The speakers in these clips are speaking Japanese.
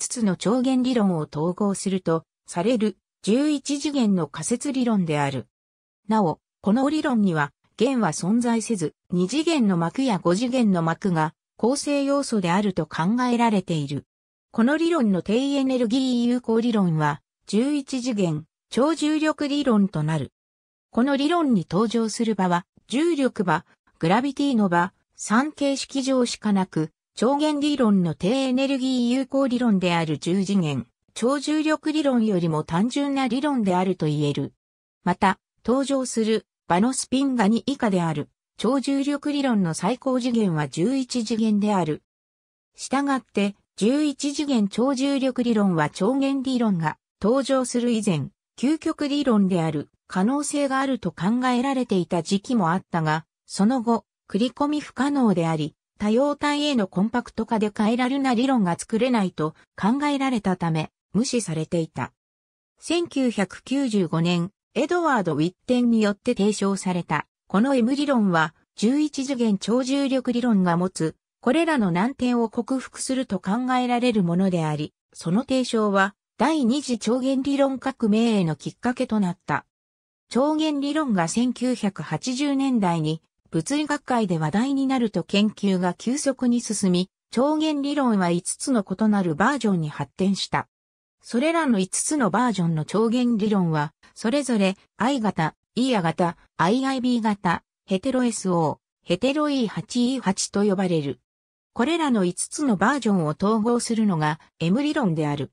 5つの超弦理論を統合すると、される11次元の仮説理論である。なお、この理論には、弦は存在せず、2次元の膜や5次元の膜が構成要素であると考えられている。この理論の低エネルギー有効理論は、11次元、超重力理論となる。この理論に登場する場は、重力場、グラビティの場、三形式上しかなく、超限理論の低エネルギー有効理論である10次元、超重力理論よりも単純な理論であると言える。また、登場する場のスピンが2以下である、超重力理論の最高次元は11次元である。したがって、11次元超重力理論は超限理論が登場する以前、究極理論である可能性があると考えられていた時期もあったが、その後、繰り込み不可能であり、多様体へのコンパクト化で変えられな理論が作れないと考えられたため、無視されていた。1995年、エドワード・ウィッテンによって提唱された、この M 理論は、11次元超重力理論が持つ、これらの難点を克服すると考えられるものであり、その提唱は、第二次超弦理論革命へのきっかけとなった。超弦理論が1980年代に物理学会で話題になると研究が急速に進み、超弦理論は5つの異なるバージョンに発展した。それらの5つのバージョンの超弦理論は、それぞれ I 型、e 型、IIB 型、ヘテロ SO、ヘテロ E8E8 と呼ばれる。これらの5つのバージョンを統合するのが M 理論である。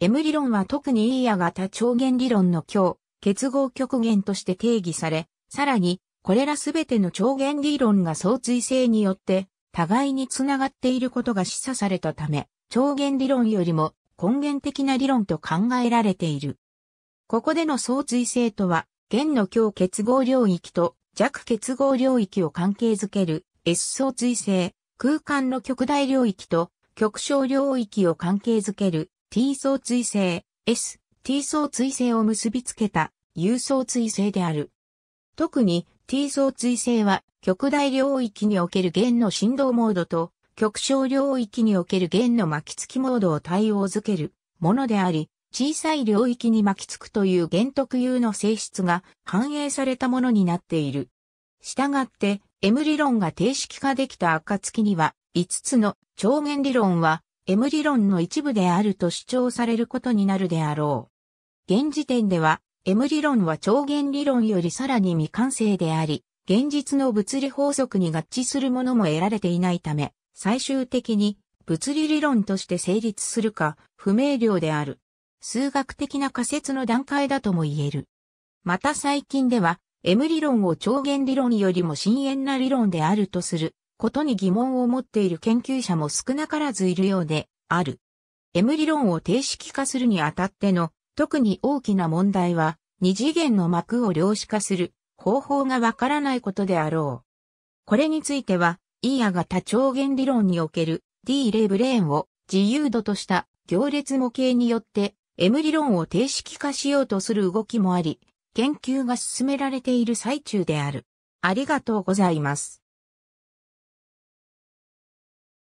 M 理論は特に e 型超弦理論の強、結合極限として定義され、さらにこれらすべての超弦理論が相対性によって互いにつながっていることが示唆されたため、超弦理論よりも根源的な理論と考えられている。ここでの相対性とは、弦の強結合領域と弱結合領域を関係づける S 相対性、空間の極大領域と極小領域を関係づける T 相対性、S、T 相対性を結びつけた U 相対性である。特に T 相追性は極大領域における弦の振動モードと極小領域における弦の巻き付きモードを対応づけるものであり、小さい領域に巻き付くという弦特有の性質が反映されたものになっている。したがって、M 理論が定式化できた暁には、5つの超弦理論は M 理論の一部であると主張されることになるであろう。現時点では、M 理論は超弦理論よりさらに未完成であり、現実の物理法則に合致するものも得られていないため、最終的に物理理論として成立するか不明瞭である。数学的な仮説の段階だとも言える。また最近では、M 理論を超弦理論よりも深遠な理論であるとすることに疑問を持っている研究者も少なからずいるようである。M 理論を定式化するにあたっての特に大きな問題は、二次元の膜を量子化する方法がわからないことであろう。これについては、イーアが多長弦理論における D レブレーンを自由度とした行列模型によって M 理論を定式化しようとする動きもあり、研究が進められている最中である。ありがとうございます。